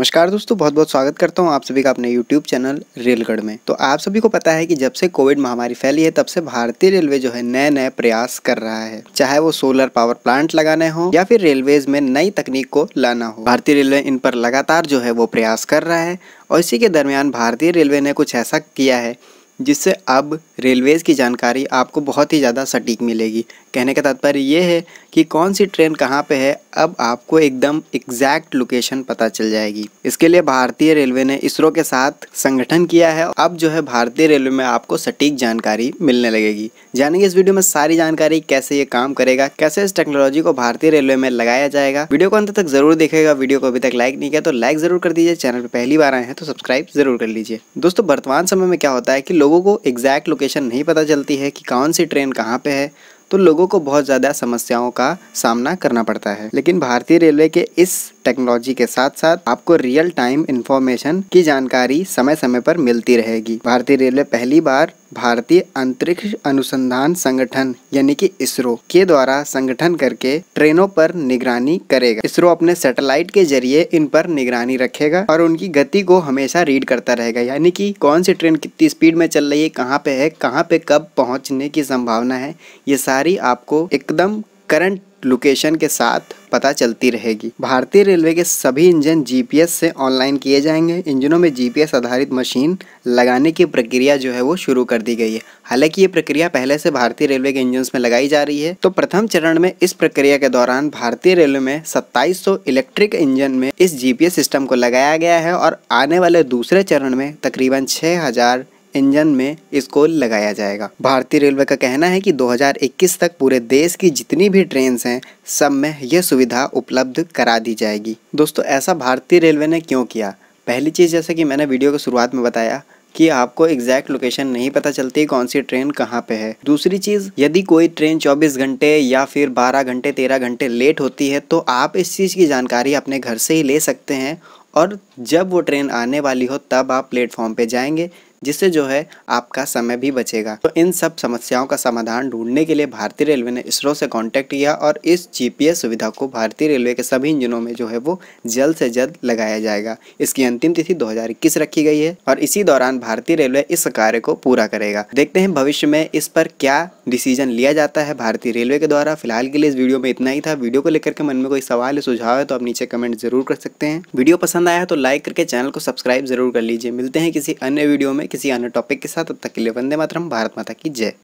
नमस्कार दोस्तों बहुत बहुत स्वागत करता हूँ आप सभी का अपने यूट्यूब चैनल रेलगढ़ में तो आप सभी को पता है कि जब से कोविड महामारी फैली है तब से भारतीय रेलवे जो है नए नए प्रयास कर रहा है चाहे वो सोलर पावर प्लांट लगाने हो या फिर रेलवेज में नई तकनीक को लाना हो भारतीय रेलवे इन पर लगातार जो है वो प्रयास कर रहा है और इसी के दरमियान भारतीय रेलवे ने कुछ ऐसा किया है जिससे अब रेलवेज़ की जानकारी आपको बहुत ही ज़्यादा सटीक मिलेगी कहने का तात्पर्य ये है कि कौन सी ट्रेन कहाँ पे है अब आपको एकदम एग्जैक्ट लोकेशन पता चल जाएगी इसके लिए भारतीय रेलवे ने इसरो के साथ संगठन किया है अब जो है भारतीय रेलवे में आपको सटीक जानकारी मिलने लगेगी जानेंगे इस वीडियो में सारी जानकारी कैसे ये काम करेगा कैसे इस टेक्नोलॉजी को भारतीय रेलवे में लगाया जाएगा वीडियो को अंत तक जरूर देखेगा वीडियो को अभी तक लाइक नहीं किया तो लाइक जरूर कर दीजिए चैनल पर पहली बार आए हैं तो सब्सक्राइब जरूर कर लीजिए दोस्तों वर्तमान समय में क्या होता है कि लोग लोगों को एग्जैक्ट लोकेशन नहीं पता चलती है कि कौन सी ट्रेन कहाँ पे है तो लोगों को बहुत ज़्यादा समस्याओं का सामना करना पड़ता है लेकिन भारतीय रेलवे के इस टेक्नोलॉजी के साथ साथ आपको रियल टाइम इन्फॉर्मेशन की जानकारी समय समय पर मिलती रहेगी भारतीय रेलवे पहली बार भारतीय अंतरिक्ष अनुसंधान संगठन यानी कि इसरो के द्वारा संगठन करके ट्रेनों पर निगरानी करेगा इसरो अपने सैटेलाइट के जरिए इन पर निगरानी रखेगा और उनकी गति को हमेशा रीड करता रहेगा यानी कि कौन सी ट्रेन कितनी स्पीड में चल रही है कहाँ पे है कहाँ पे कब पहुँचने की संभावना है ये सारी आपको एकदम करंट लोकेशन के साथ पता चलती रहेगी भारतीय रेलवे के सभी इंजन जीपीएस से ऑनलाइन किए जाएंगे इंजनों में जीपीएस आधारित मशीन लगाने की प्रक्रिया जो है वो शुरू कर दी गई है हालांकि ये प्रक्रिया पहले से भारतीय रेलवे के इंजन में लगाई जा रही है तो प्रथम चरण में इस प्रक्रिया के दौरान भारतीय रेलवे में सत्ताईस इलेक्ट्रिक इंजन में इस जीपीएस सिस्टम को लगाया गया है और आने वाले दूसरे चरण में तकरीबन छह इंजन में इसको लगाया जाएगा भारतीय रेलवे का कहना है कि 2021 तक पूरे देश की जितनी भी ट्रेन हैं सब में यह सुविधा उपलब्ध करा दी जाएगी दोस्तों ऐसा भारतीय रेलवे ने क्यों किया पहली चीज़ जैसा कि मैंने वीडियो के शुरुआत में बताया कि आपको एग्जैक्ट लोकेशन नहीं पता चलती कौन सी ट्रेन कहाँ पे है दूसरी चीज़ यदि कोई ट्रेन 24 घंटे या फिर 12 घंटे 13 घंटे लेट होती है तो आप इस चीज़ की जानकारी अपने घर से ही ले सकते हैं और जब वो ट्रेन आने वाली हो तब आप प्लेटफॉर्म पे जाएंगे जिससे जो है आपका समय भी बचेगा तो इन सब समस्याओं का समाधान ढूंढने के लिए भारतीय रेलवे ने इसरो से कांटेक्ट किया और इस जीपीएस सुविधा को भारतीय रेलवे के सभी इंजनों में जो है वो जल्द से जल्द लगाया जाएगा इसकी अंतिम तिथि दो रखी गई है और इसी दौरान भारतीय रेलवे इस कार्य को पूरा करेगा देखते हैं भविष्य में इस पर क्या डिसीजन लिया जाता है भारतीय रेलवे के द्वारा फिलहाल के लिए इस वीडियो में इतना ही था वीडियो को लेकर के मन में कोई सवाल या सुझाव है तो आप नीचे कमेंट जरूर कर सकते हैं वीडियो पसंद आया तो लाइक करके चैनल को सब्सक्राइब जरूर कर लीजिए मिलते हैं किसी अन्य वीडियो में किसी अन्य टॉपिक के साथ तब तक के लिए वंदे मातरम भारत माता की जय